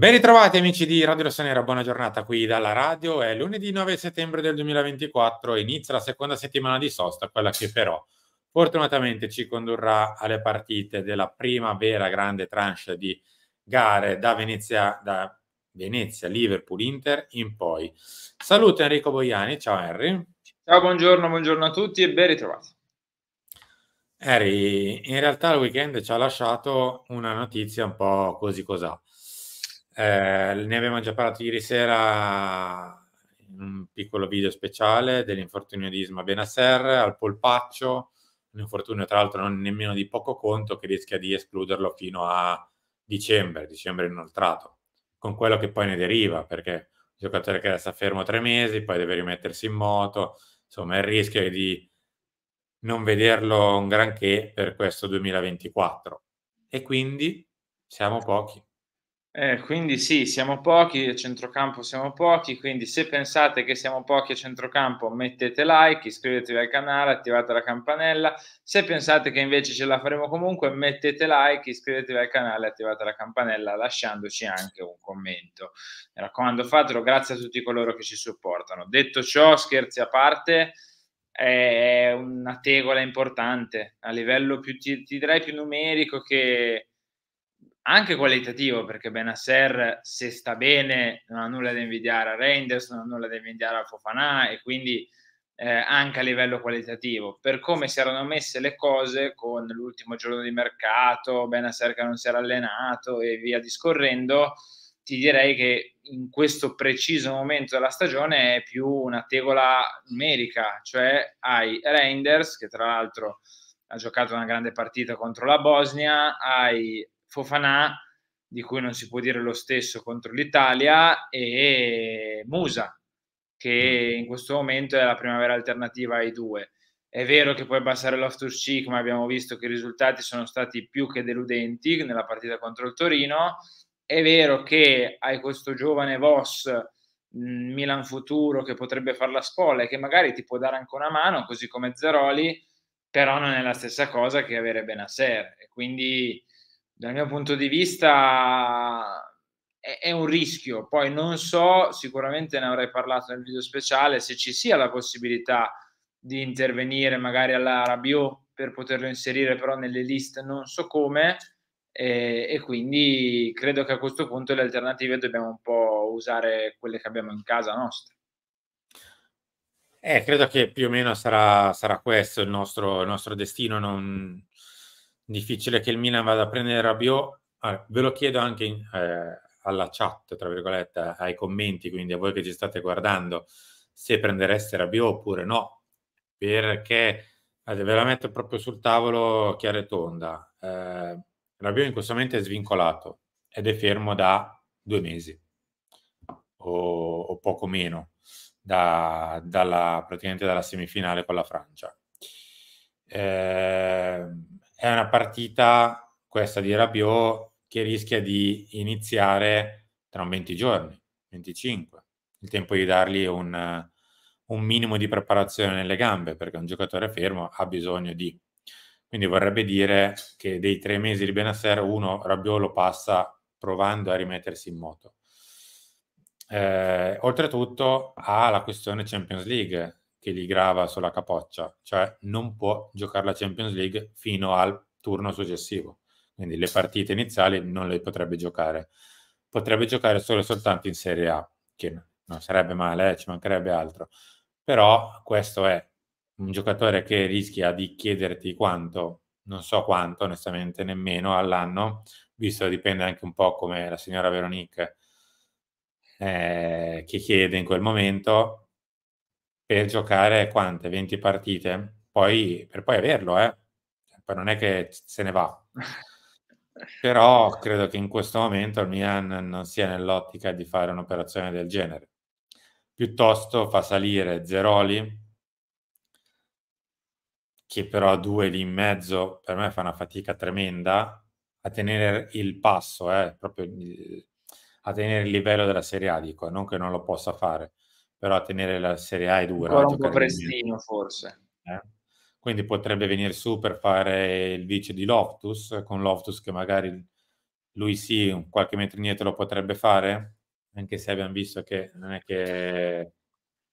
Ben ritrovati amici di Radio Rossonera, buona giornata qui dalla radio. È lunedì 9 settembre del 2024, inizia la seconda settimana di sosta, quella che però fortunatamente ci condurrà alle partite della prima vera grande tranche di gare da Venezia, da Venezia Liverpool, Inter in poi. Saluto Enrico Boiani, ciao Henry. Ciao, buongiorno, buongiorno a tutti e ben ritrovati. Henry, in realtà il weekend ci ha lasciato una notizia un po' così cos'ha eh, ne abbiamo già parlato ieri sera in un piccolo video speciale dell'infortunio di Isma Benasser al polpaccio, un infortunio tra l'altro non nemmeno di poco conto che rischia di escluderlo fino a dicembre, dicembre inoltrato, con quello che poi ne deriva, perché un giocatore che resta fermo tre mesi, poi deve rimettersi in moto, insomma il rischio è di non vederlo un granché per questo 2024. E quindi siamo pochi. Eh, quindi sì, siamo pochi, a centrocampo siamo pochi, quindi se pensate che siamo pochi a centrocampo mettete like, iscrivetevi al canale, attivate la campanella, se pensate che invece ce la faremo comunque mettete like, iscrivetevi al canale, attivate la campanella lasciandoci anche un commento. Mi raccomando fatelo, grazie a tutti coloro che ci supportano. Detto ciò, scherzi a parte, è una tegola importante a livello più, ti, ti direi più numerico che anche qualitativo perché Benasser se sta bene non ha nulla da invidiare a Reinders, non ha nulla da invidiare a Fofanà e quindi eh, anche a livello qualitativo per come si erano messe le cose con l'ultimo giorno di mercato Benasser che non si era allenato e via discorrendo ti direi che in questo preciso momento della stagione è più una tegola numerica cioè hai Reinders che tra l'altro ha giocato una grande partita contro la Bosnia hai Fofanà, di cui non si può dire lo stesso contro l'Italia, e Musa, che mm. in questo momento è la primavera alternativa ai due. È vero che puoi abbassare l'Oftus Cheek, ma abbiamo visto che i risultati sono stati più che deludenti nella partita contro il Torino. È vero che hai questo giovane Voss, mm, Milan futuro, che potrebbe fare la spola e che magari ti può dare anche una mano, così come Zeroli, però non è la stessa cosa che avere Benasser. E quindi dal mio punto di vista è, è, un rischio. Poi non so, sicuramente ne avrei parlato nel video speciale, se ci sia la possibilità di intervenire magari alla Rabiot per poterlo inserire però nelle liste non so come e, e quindi credo che a questo punto le alternative dobbiamo un po' usare quelle che abbiamo in casa nostra. Eh, credo che più o meno sarà, sarà questo il nostro, il nostro destino. Non, difficile che il Milan vada a prendere Rabiot. Allora, ve lo chiedo anche in, eh, alla chat, tra virgolette, ai commenti, quindi a voi che ci state guardando, se prendereste Rabiot oppure no, perché eh, ve la metto proprio sul tavolo chiara e tonda. Eh, Rabiot in questo momento è svincolato ed è fermo da due mesi o, o poco meno, da, dalla, praticamente dalla semifinale con la Francia. Eh, è una partita, questa di Rabiot, che rischia di iniziare tra 20 giorni, 25, il tempo di dargli un, un minimo di preparazione nelle gambe, perché un giocatore fermo ha bisogno di... Quindi vorrebbe dire che dei tre mesi di Benasser, uno Rabiot lo passa provando a rimettersi in moto. Eh, oltretutto ha la questione Champions League, che gli grava sulla capoccia, cioè non può giocare la Champions League fino al turno successivo. Quindi le partite iniziali non le potrebbe giocare. Potrebbe giocare solo e soltanto in Serie A, che non sarebbe male, eh, ci mancherebbe altro. Però questo è un giocatore che rischia di chiederti quanto, non so quanto, onestamente nemmeno all'anno, visto che dipende anche un po' come la signora Veronique eh, che chiede in quel momento, per giocare quante? 20 partite? Poi, per poi averlo, eh? Cioè, poi non è che se ne va. Però credo che in questo momento il Milan non sia nell'ottica di fare un'operazione del genere. Piuttosto fa salire Zeroli, che però a due lì in mezzo per me fa una fatica tremenda a tenere il passo, eh, proprio a tenere il livello della Serie A, dico, non che non lo possa fare, però a tenere la Serie A è dura. Ancora un po' prestino forse. Eh? Quindi potrebbe venire su per fare il vice di Loftus, con Loftus che magari lui sì, qualche metro indietro lo potrebbe fare, anche se abbiamo visto che non è che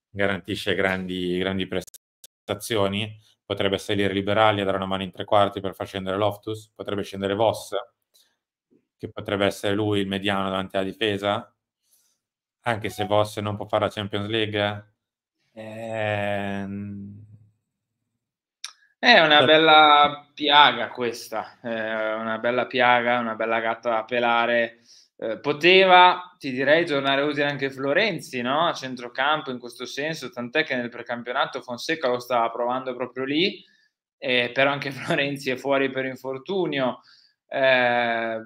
garantisce grandi, grandi prestazioni, potrebbe salire Liberali a dare una mano in tre quarti per far scendere Loftus, potrebbe scendere Voss, che potrebbe essere lui il mediano davanti alla difesa, anche se Voss non può fare la Champions League, ehm... è una bella piaga questa, è eh, una bella piaga, una bella gatta da pelare. Eh, poteva, ti direi, tornare utile anche Florenzi no? a centrocampo in questo senso, tant'è che nel precampionato Fonseca lo stava provando proprio lì, eh, però anche Florenzi è fuori per infortunio. Eh,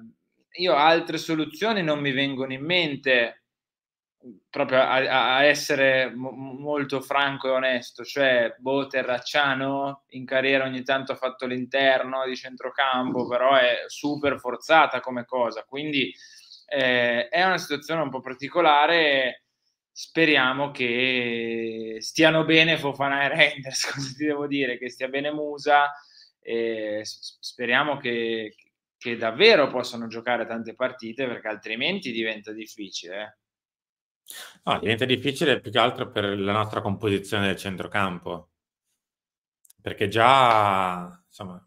io altre soluzioni non mi vengono in mente, proprio a, a essere mo- molto franco e onesto, cioè boh, Terracciano in carriera ogni tanto ha fatto l'interno di centrocampo, però è super forzata come cosa, quindi eh, è una situazione un po' particolare. Speriamo che stiano bene Fofana e Renders, cosa ti devo dire, che stia bene Musa, eh, speriamo che, che davvero possano giocare tante partite perché altrimenti diventa difficile. Eh. No, ah, diventa difficile più che altro per la nostra composizione del centrocampo, perché già insomma,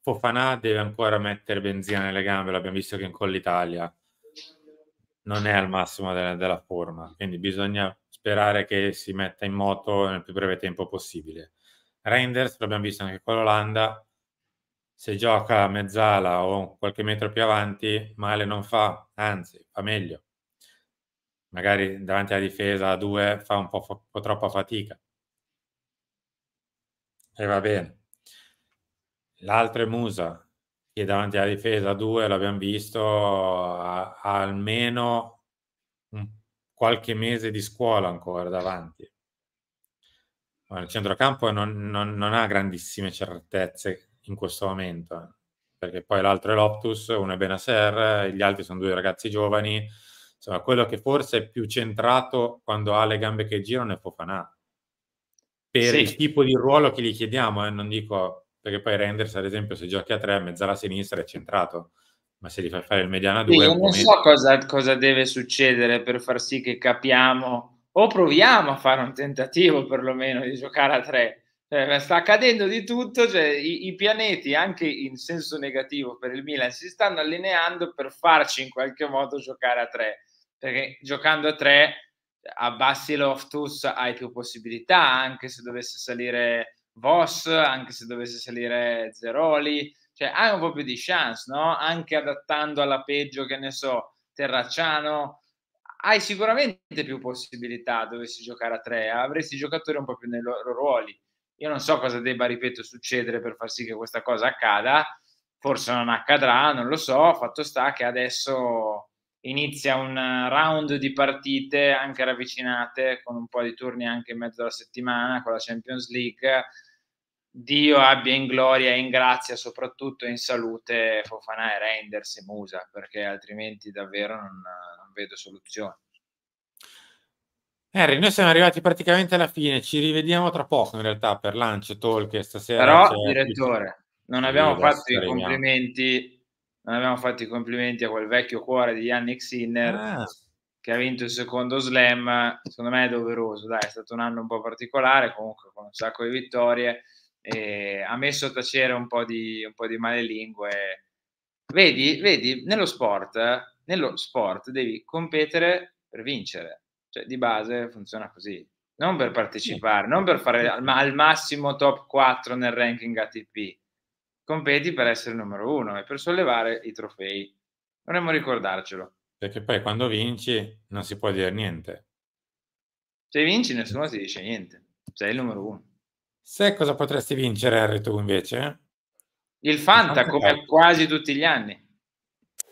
Fofana deve ancora mettere benzina nelle gambe, l'abbiamo visto che in Col Italia non è al massimo de- della forma, quindi bisogna sperare che si metta in moto nel più breve tempo possibile. Reinders, l'abbiamo visto anche con l'Olanda, se gioca a mezzala o qualche metro più avanti, male non fa, anzi fa meglio magari davanti alla difesa a due fa un po', fa, po troppa fatica. E va bene. L'altro è Musa, che davanti alla difesa a due l'abbiamo visto, ha, almeno qualche mese di scuola ancora davanti. Ma il centrocampo non, non, non ha grandissime certezze in questo momento, eh, perché poi l'altro è Loptus, uno è Benaser, gli altri sono due ragazzi giovani Insomma, quello che forse è più centrato quando ha le gambe che girano è Fofanà. Per sì. il tipo di ruolo che gli chiediamo, eh, non dico perché poi Renders, ad esempio, se giochi a tre, a mezzala a sinistra è centrato, ma se gli fai fare il mediano a due. Sì, io non so cosa, cosa deve succedere per far sì che capiamo o proviamo a fare un tentativo perlomeno di giocare a tre. Cioè, sta accadendo di tutto, cioè, i, i, pianeti anche in senso negativo per il Milan si stanno allineando per farci in qualche modo giocare a tre perché giocando a 3 abbassi l'Oftus hai più possibilità, anche se dovesse salire Voss, anche se dovesse salire Zeroli, cioè hai un po' più di chance, no? Anche adattando alla peggio, che ne so, Terracciano, hai sicuramente più possibilità dovessi giocare a tre, eh? avresti giocatori un po' più nei loro ruoli. Io non so cosa debba, ripeto, succedere per far sì che questa cosa accada, forse non accadrà, non lo so, fatto sta che adesso inizia un eh, round di partite anche ravvicinate, con un po' di turni anche in mezzo alla settimana, con la Champions League. Dio abbia in gloria e in grazia, soprattutto in salute, Fofana e Reinders e Musa, perché altrimenti davvero non, non vedo soluzione. Henry, noi siamo arrivati praticamente alla fine, ci rivediamo tra poco in realtà per Lunch Talk stasera. Però, direttore, non abbiamo fatto i complimenti non abbiamo fatto i complimenti a quel vecchio cuore di Yannick Sinner ah. che ha vinto il secondo slam, secondo me è doveroso, dai, è stato un anno un po' particolare, comunque con un sacco di vittorie, e ha messo a tacere un po' di, un po di male lingue. Vedi, vedi, nello sport, nello sport devi competere per vincere, cioè di base funziona così, non per partecipare, non per fare al, al massimo top 4 nel ranking ATP competi per essere numero uno e per sollevare i trofei. Dovremmo ricordarcelo. Perché poi quando vinci non si può dire niente. Se vinci nessuno si dice niente, sei il numero uno. Se cosa potresti vincere, Harry, tu invece? Il Fanta, come quasi tutti gli anni.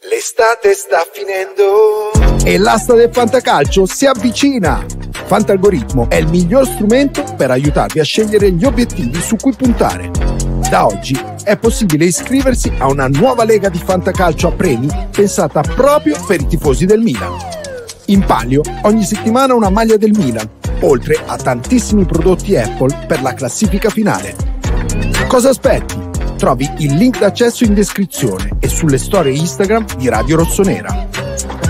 L'estate sta finendo. E l'asta del fantacalcio si avvicina. Fantalgoritmo è il miglior strumento per aiutarvi a scegliere gli obiettivi su cui puntare. Da oggi è possibile iscriversi a una nuova lega di fantacalcio a premi pensata proprio per i tifosi del Milan. In palio ogni settimana una maglia del Milan, oltre a tantissimi prodotti Apple per la classifica finale. Cosa aspetti? Trovi il link d'accesso in descrizione e sulle storie Instagram di Radio Rossonera.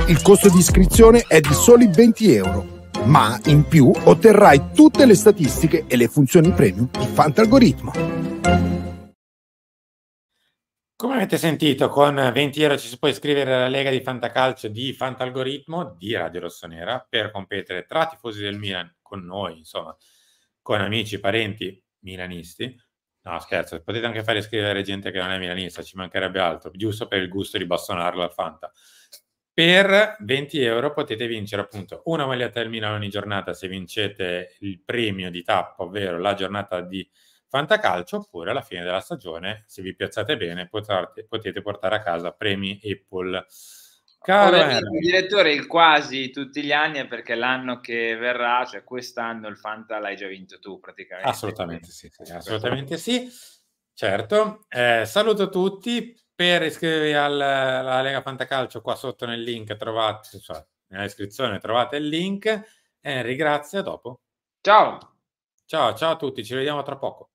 Il costo di iscrizione è di soli 20 euro ma in più otterrai tutte le statistiche e le funzioni premium di Fantalgoritmo. Come avete sentito, con 20 euro ci si può iscrivere alla Lega di Fantacalcio di Fantalgoritmo di Radio Rossonera per competere tra tifosi del Milan con noi, insomma, con amici, parenti milanisti. No, scherzo, potete anche fare iscrivere gente che non è milanista, ci mancherebbe altro, giusto per il gusto di bastonarlo al Fanta. Per 20 euro potete vincere appunto una maglietta del Milan ogni giornata se vincete il premio di tappa, ovvero la giornata di Fantacalcio oppure alla fine della stagione, se vi piazzate bene, potrate, potete portare a casa premi Apple. Caro il direttore, il quasi tutti gli anni è perché l'anno che verrà, cioè quest'anno, il Fanta l'hai già vinto tu praticamente. Assolutamente sì, sì assolutamente sì. Certo, eh, saluto tutti. Per iscrivervi alla, alla Lega Fantacalcio, qua sotto nel link trovate, cioè, nella descrizione trovate il link. Henry, grazie, a dopo. Ciao. Ciao, ciao a tutti, ci vediamo tra poco.